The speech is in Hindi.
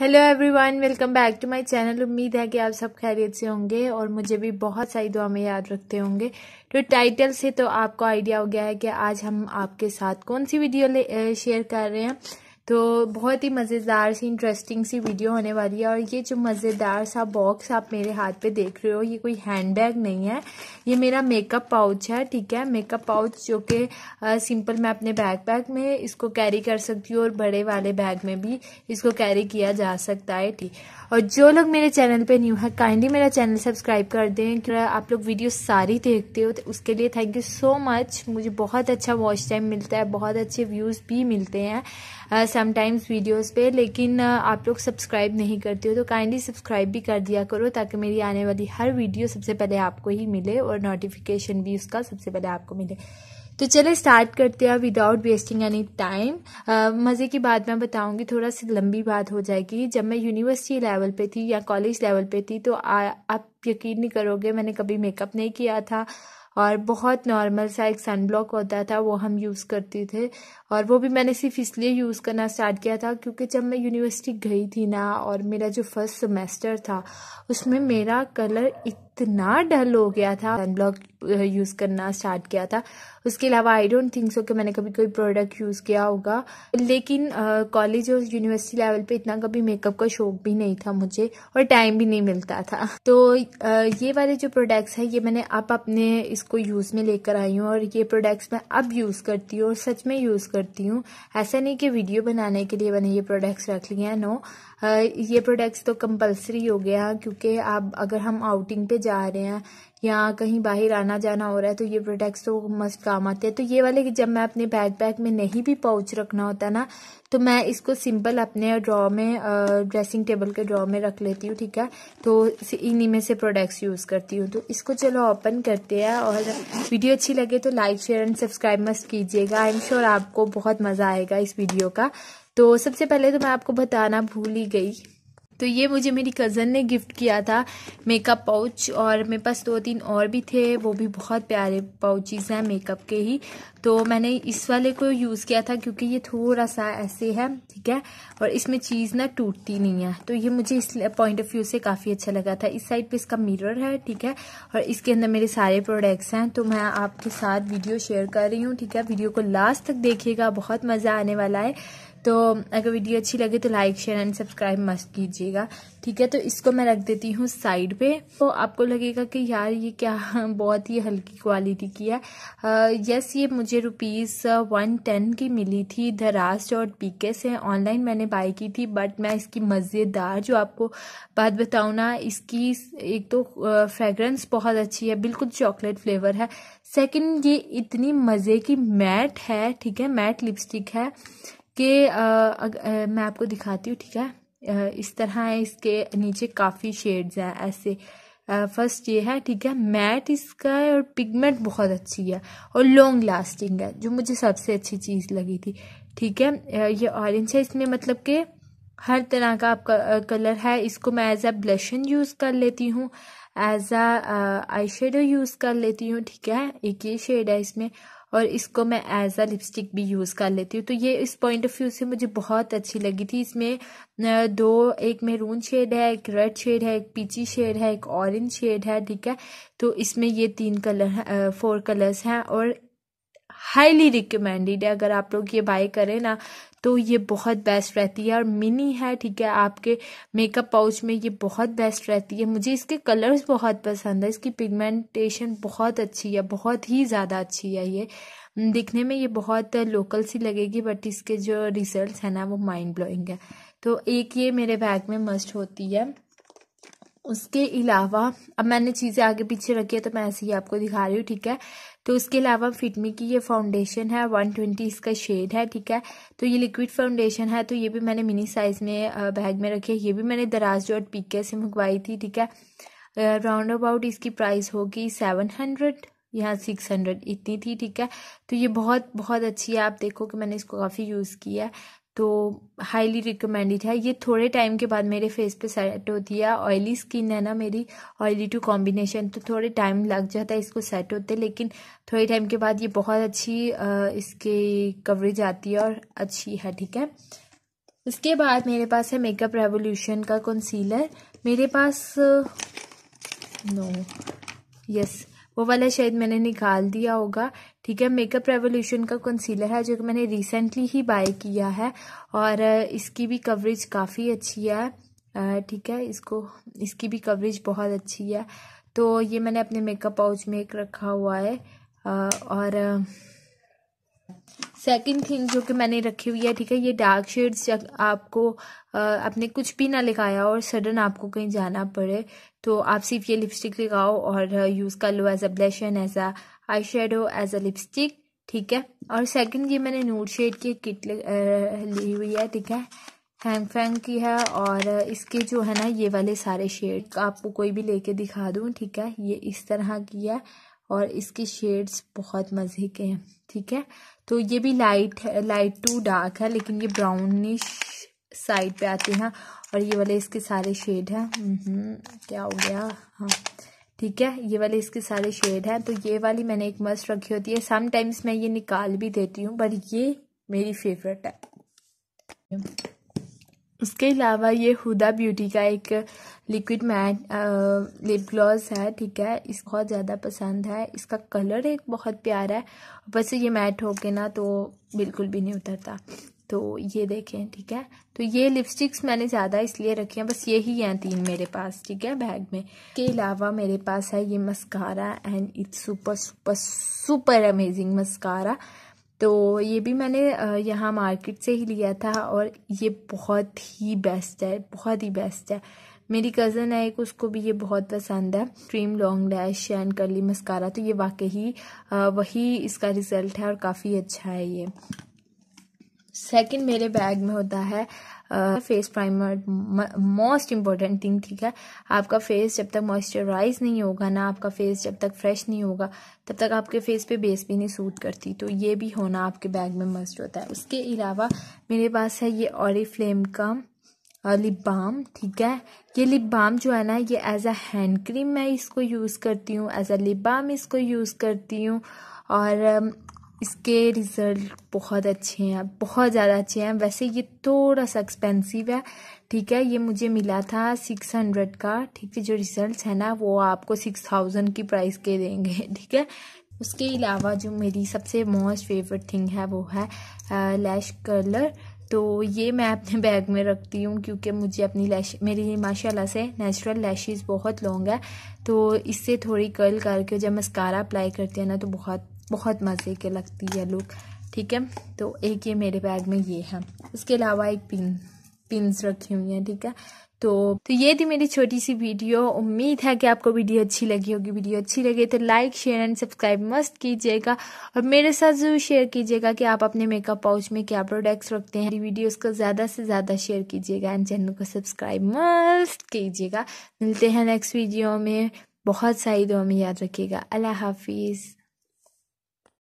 hello everyone welcome back to my channel उम्मीद है कि आप सब खैरियत से होंगे और मुझे भी बहुत सारी दुआ में याद रखते होंगे तो टाइटल से तो आपको आइडिया हो गया है कि आज हम आपके साथ कौन सी वीडियो शेयर कर रहे हैं तो बहुत ही मज़ेदार सी इंटरेस्टिंग सी वीडियो होने वाली है और ये जो मज़ेदार सा बॉक्स आप मेरे हाथ पे देख रहे हो ये कोई हैंड बैग नहीं है ये मेरा मेकअप पाउच है ठीक है मेकअप पाउच जो कि सिंपल मैं अपने बैग बैग में इसको कैरी कर सकती हूँ और बड़े वाले बैग में भी इसको कैरी किया जा सकता है ठीक और जो लोग मेरे चैनल पर न्यू है काइंडली मेरा चैनल सब्सक्राइब कर दें आप लोग वीडियो सारी देखते हो तो उसके लिए थैंक यू सो मच मुझे बहुत अच्छा वॉच टाइम मिलता है बहुत अच्छे व्यूज़ भी मिलते हैं समटाइम्स वीडियोस पे लेकिन आप लोग सब्सक्राइब नहीं करते हो तो काइंडली सब्सक्राइब भी कर दिया करो ताकि मेरी आने वाली हर वीडियो सबसे पहले आपको ही मिले और नोटिफिकेशन भी उसका सबसे पहले आपको मिले तो चले स्टार्ट करते हैं विदाउट वेस्टिंग एनी टाइम मज़े की बात मैं बताऊंगी थोड़ा सी लंबी बात हो जाएगी जब मैं यूनिवर्सिटी लेवल पे थी या कॉलेज लेवल पे थी तो आ, आप यकीन नहीं करोगे मैंने कभी मेकअप नहीं किया था और बहुत नॉर्मल सा एक सन ब्लॉक होता था वो हम यूज़ करते थे और वो भी मैंने सिर्फ इसलिए यूज़ करना स्टार्ट किया था क्योंकि जब मैं यूनिवर्सिटी गई थी ना और मेरा जो फर्स्ट सेमेस्टर था उसमें मेरा कलर इतना डल हो गया था सनब्लॉक यूज़ uh, करना स्टार्ट किया था उसके अलावा आई डोंट थिंक सो कि मैंने कभी कोई प्रोडक्ट यूज़ किया होगा लेकिन कॉलेज uh, और यूनिवर्सिटी लेवल पे इतना कभी मेकअप का शौक भी नहीं था मुझे और टाइम भी नहीं मिलता था तो आ, uh, ये वाले जो प्रोडक्ट्स हैं ये मैंने अब अपने इसको यूज़ में लेकर आई हूँ और ये प्रोडक्ट्स मैं अब यूज़ करती हूँ और सच में यूज़ करती हूँ ऐसा नहीं कि वीडियो बनाने के लिए मैंने ये प्रोडक्ट्स रख लिया नो ये प्रोडक्ट्स तो कंपलसरी हो गया क्योंकि आप अगर हम आउटिंग पे जा रहे हैं या कहीं बाहर आना जाना हो रहा है तो ये प्रोडक्ट्स तो मस्त काम आते हैं तो ये वाले जब मैं अपने बैग बैग में नहीं भी पाउच रखना होता ना तो मैं इसको सिंपल अपने ड्रॉ में ड्रेसिंग टेबल के ड्रॉ में रख लेती हूँ ठीक है तो इन्हीं में से प्रोडक्ट्स यूज़ करती हूँ तो इसको चलो ओपन करते हैं और वीडियो अच्छी लगे तो लाइक शेयर एंड सब्सक्राइब मस्त कीजिएगा आई एम श्योर आपको बहुत मज़ा आएगा इस वीडियो का तो सबसे पहले तो मैं आपको बताना भूल ही गई तो ये मुझे मेरी कज़न ने गिफ्ट किया था मेकअप पाउच और मेरे पास दो तीन और भी थे वो भी बहुत प्यारे पाउचेज़ हैं मेकअप के ही तो मैंने इस वाले को यूज़ किया था क्योंकि ये थोड़ा सा ऐसे है ठीक है और इसमें चीज़ ना टूटती नहीं है तो ये मुझे इस पॉइंट ऑफ व्यू से काफ़ी अच्छा लगा था इस साइड पे इसका मिरर है ठीक है और इसके अंदर मेरे सारे प्रोडक्ट्स हैं तो मैं आपके साथ वीडियो शेयर कर रही हूँ ठीक है वीडियो को लास्ट तक देखिएगा बहुत मज़ा आने वाला है तो अगर वीडियो अच्छी लगे तो लाइक शेयर एंड सब्सक्राइब मस्त कीजिएगा ठीक है तो इसको मैं रख देती हूँ साइड पे तो आपको लगेगा कि यार ये क्या बहुत ही हल्की क्वालिटी की है यस ये मुझे रुपीज़ वन टेन की मिली थी धराज डॉट पीके से ऑनलाइन मैंने बाई की थी बट मैं इसकी मज़ेदार जो आपको बात बताऊँ ना इसकी एक तो फ्रेगरेंस बहुत अच्छी है बिल्कुल चॉकलेट फ्लेवर है सेकेंड ये इतनी मज़े की मैट है ठीक है मैट लिपस्टिक है कि मैं आपको दिखाती हूँ ठीक है इस तरह है इसके नीचे काफ़ी शेड्स हैं ऐसे फर्स्ट ये है ठीक है मैट इसका है और पिगमेंट बहुत अच्छी है और लॉन्ग लास्टिंग है जो मुझे सबसे अच्छी चीज़ लगी थी ठीक है ये ऑरेंज है इसमें मतलब कि हर तरह का आपका कलर है इसको मैं एज अ ब्लशन यूज़ कर लेती हूँ as a eye shadow use कर लेती हूँ ठीक है एक ये शेड है इसमें और इसको मैं एज अ लिपस्टिक भी यूज़ कर लेती हूँ तो ये इस पॉइंट ऑफ व्यू से मुझे बहुत अच्छी लगी थी इसमें दो एक मेरून शेड है एक रेड शेड है एक पीची शेड है एक ऑरेंज शेड है ठीक है तो इसमें ये तीन कलर फोर कलर्स हैं और हाईली रिकमेंडेड है अगर आप लोग ये बाय करें ना तो ये बहुत बेस्ट रहती है और मिनी है ठीक है आपके मेकअप पाउच में ये बहुत बेस्ट रहती है मुझे इसके कलर्स बहुत पसंद है इसकी पिगमेंटेशन बहुत अच्छी है बहुत ही ज़्यादा अच्छी है ये दिखने में ये बहुत लोकल सी लगेगी बट इसके जो रिजल्ट है ना वो माइंड ब्लोइंग है तो एक ये मेरे बैग में मस्ट होती है उसके अलावा अब मैंने चीज़ें आगे पीछे रखी है तो मैं ऐसे ही आपको दिखा रही हूँ ठीक है तो उसके अलावा फिटमी की ये फाउंडेशन है वन ट्वेंटी इसका शेड है ठीक है तो ये लिक्विड फाउंडेशन है तो ये भी मैंने मिनी साइज़ में बैग में रखी है ये भी मैंने दराज डॉट पीके से मंगवाई थी ठीक है राउंड अबाउट इसकी प्राइस होगी सेवन हंड्रेड यहाँ सिक्स हंड्रेड इतनी थी ठीक है तो ये बहुत बहुत अच्छी है आप देखो कि मैंने इसको काफ़ी यूज़ किया है तो हाईली रिकमेंडेड है ये थोड़े टाइम के बाद मेरे फेस पे सेट होती है ऑयली स्किन है ना मेरी ऑयली टू कॉम्बिनेशन तो थोड़े टाइम लग जाता है इसको सेट होते लेकिन थोड़े टाइम के बाद ये बहुत अच्छी इसके कवरेज आती है और अच्छी है ठीक है उसके बाद मेरे पास है मेकअप रेवोल्यूशन का कंसीलर मेरे पास नो यस वो वाला शायद मैंने निकाल दिया होगा ठीक है मेकअप रेवोल्यूशन का कंसीलर है जो कि मैंने रिसेंटली ही बाय किया है और इसकी भी कवरेज काफ़ी अच्छी है ठीक है इसको इसकी भी कवरेज बहुत अच्छी है तो ये मैंने अपने मेकअप पाउच में एक रखा हुआ है और सेकंड थिंग जो कि मैंने रखी हुई है ठीक है ये डार्क शेड्स आपको आपने कुछ भी ना लगाया और सडन आपको कहीं जाना पड़े तो आप सिर्फ ये लिपस्टिक लगाओ और यूज़ कर लो as a blush and as a eye shadow as a lipstick ठीक है और सेकंड ये मैंने नोट शेड की किट ली हुई है ठीक है हैंग फैंग की है और इसके जो है ना ये वाले सारे शेड आपको कोई भी लेके दिखा दूँ ठीक है ये इस तरह की है और इसके शेड्स बहुत मज़े के हैं ठीक है तो ये भी लाइट है लाइट टू डार्क है लेकिन ये ब्राउनिश साइड पे आते हैं और ये वाले इसके सारे शेड हैं हम्म, क्या हो गया हाँ ठीक है ये वाले इसके सारे शेड हैं तो ये वाली मैंने एक मस्त रखी होती है समटाइम्स मैं ये निकाल भी देती हूँ पर ये मेरी फेवरेट है उसके अलावा ये हुदा ब्यूटी का एक लिक्विड मैट लिप ग्लॉस है ठीक है इस बहुत ज़्यादा पसंद है इसका कलर एक बहुत प्यारा है ऊपर से ये मैट होके ना तो बिल्कुल भी नहीं उतरता तो ये देखें ठीक है तो ये लिपस्टिक्स मैंने ज़्यादा इसलिए रखी हैं बस यही हैं तीन मेरे पास ठीक है बैग में के अलावा मेरे पास है ये mascara and it's super super super amazing mascara तो ये भी मैंने यहाँ मार्केट से ही लिया था और ये बहुत ही बेस्ट है बहुत ही बेस्ट है मेरी कज़न है एक उसको भी ये बहुत पसंद है cream long lash and curly mascara तो ये वाकई ही वही इसका रिज़ल्ट है और काफ़ी अच्छा है ये सेकंड मेरे बैग में होता है ah, face primer most important thing ठीक है आपका फेस जब तक मॉइस्चराइज नहीं होगा ना आपका फेस जब तक फ्रेश नहीं होगा तब तक आपके फेस पे बेस भी नहीं सूट करती तो ये भी होना आपके बैग में मस्ट होता है उसके अलावा मेरे पास है ये ऑरी फ्लेम का लिप बाम ठीक है ये लिप बाम जो है ना ये एज अ हैंड क्रीम मैं इसको यूज़ करती हूँ एज अ लिप बाम इसको यूज़ करती हूँ और इसके रिज़ल्ट बहुत अच्छे हैं बहुत ज़्यादा अच्छे हैं वैसे ये थोड़ा सा एक्सपेंसिव है ठीक है ये मुझे मिला था सिक्स हंड्रेड का ठीक है जो रिज़ल्ट है ना वो आपको सिक्स थाउजेंड की प्राइस के देंगे ठीक है उसके अलावा जो मेरी सबसे मोस्ट फेवरेट थिंग है वो है लैश कलर तो ये मैं अपने बैग में रखती हूँ क्योंकि मुझे अपनी लैश मेरी माशाल्लाह से नेचुरल लैशेस बहुत लॉन्ग है तो इससे थोड़ी कर्ल करके जब मस्कारा अप्लाई करती है ना तो बहुत बहुत मज़े के लगती है लुक ठीक है तो एक ये मेरे बैग में ये है उसके अलावा एक पिन पिन्स रखी हुई हैं ठीक है तो तो ये थी मेरी छोटी सी वीडियो उम्मीद है कि आपको वीडियो अच्छी लगी होगी वीडियो अच्छी लगी तो लाइक शेयर एंड सब्सक्राइब मस्त कीजिएगा और मेरे साथ जरूर शेयर कीजिएगा कि आप अपने मेकअप पाउच में क्या प्रोडक्ट्स रखते हैं वीडियोस को ज़्यादा से ज़्यादा शेयर कीजिएगा एंड चैनल को सब्सक्राइब मस्त कीजिएगा मिलते हैं नेक्स्ट वीडियो में बहुत सारी दुआ में याद रखिएगा अल्लाह हाफिज़